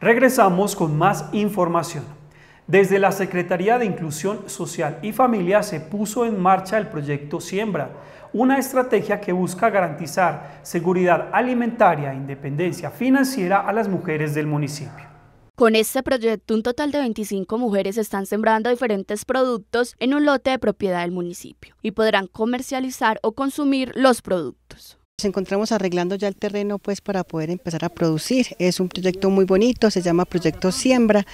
Regresamos con más información. Desde la Secretaría de Inclusión Social y Familia se puso en marcha el proyecto Siembra, una estrategia que busca garantizar seguridad alimentaria e independencia financiera a las mujeres del municipio. Con este proyecto, un total de 25 mujeres están sembrando diferentes productos en un lote de propiedad del municipio y podrán comercializar o consumir los productos. Nos encontramos arreglando ya el terreno pues para poder empezar a producir. Es un proyecto muy bonito, se llama Proyecto Siembra.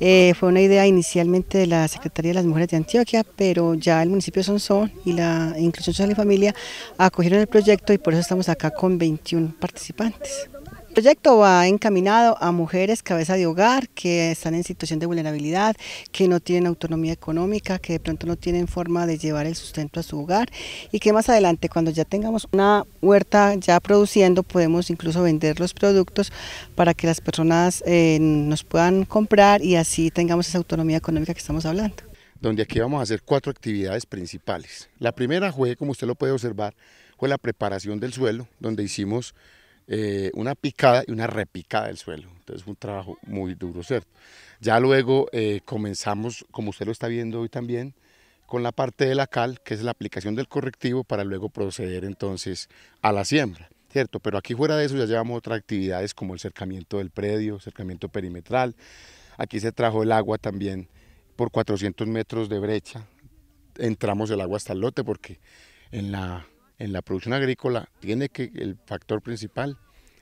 Eh, fue una idea inicialmente de la Secretaría de las Mujeres de Antioquia, pero ya el municipio Sonsón y la Inclusión Social y Familia acogieron el proyecto y por eso estamos acá con 21 participantes. El proyecto va encaminado a mujeres cabeza de hogar que están en situación de vulnerabilidad, que no tienen autonomía económica, que de pronto no tienen forma de llevar el sustento a su hogar y que más adelante cuando ya tengamos una huerta ya produciendo podemos incluso vender los productos para que las personas eh, nos puedan comprar y así tengamos esa autonomía económica que estamos hablando. Donde aquí vamos a hacer cuatro actividades principales. La primera fue, como usted lo puede observar, fue la preparación del suelo, donde hicimos eh, una picada y una repicada del suelo. Entonces fue un trabajo muy duro, ¿cierto? Ya luego eh, comenzamos, como usted lo está viendo hoy también, con la parte de la cal, que es la aplicación del correctivo para luego proceder entonces a la siembra, ¿cierto? Pero aquí fuera de eso ya llevamos otras actividades como el cercamiento del predio, cercamiento perimetral. Aquí se trajo el agua también por 400 metros de brecha. Entramos el agua hasta el lote porque en la en la producción agrícola tiene que el factor principal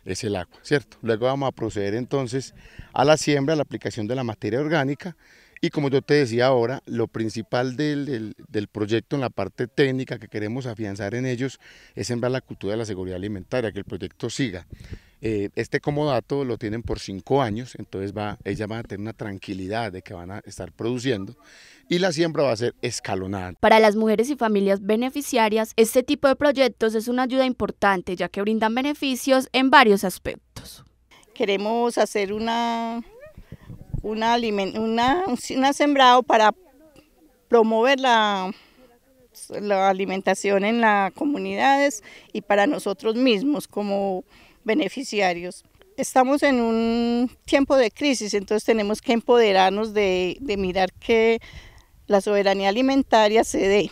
es el agua, ¿cierto? Luego vamos a proceder entonces a la siembra, a la aplicación de la materia orgánica y como yo te decía ahora, lo principal del, del, proyecto en la parte técnica que queremos afianzar en ellos es sembrar la cultura de la seguridad alimentaria, que el proyecto siga. Eh, este comodato lo tienen por cinco años, entonces va, ella va a tener una tranquilidad de que van a estar produciendo y la siembra va a ser escalonada. Para las mujeres y familias beneficiarias, este tipo de proyectos es una ayuda importante ya que brindan beneficios en varios aspectos. Queremos hacer una, una, una, una sembrado para promover la, la alimentación en las comunidades y para nosotros mismos como beneficiarios. Estamos en un tiempo de crisis, entonces tenemos que empoderarnos de, mirar que la soberanía alimentaria se dé,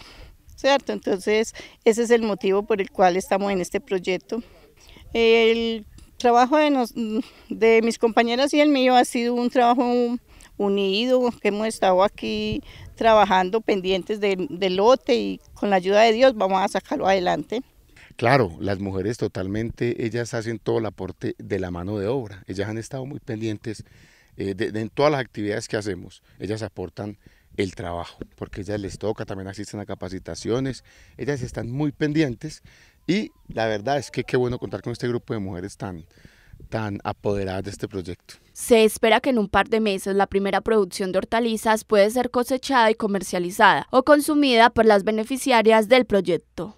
¿cierto? Entonces ese es el motivo por el cual estamos en este proyecto. El trabajo de, nos, de mis compañeras y el mío ha sido un trabajo unido, que hemos estado aquí trabajando pendientes del de lote y con la ayuda de Dios vamos a sacarlo adelante. Claro, las mujeres totalmente, ellas hacen todo el aporte de la mano de obra. Ellas han estado muy pendientes eh, de, en todas las actividades que hacemos. Ellas aportan el trabajo, porque ellas les toca, también asisten a capacitaciones, ellas están muy pendientes y la verdad es que qué bueno contar con este grupo de mujeres tan, tan apoderadas de este proyecto. Se espera que en un par de meses la primera producción de hortalizas puede ser cosechada y comercializada o consumida por las beneficiarias del proyecto.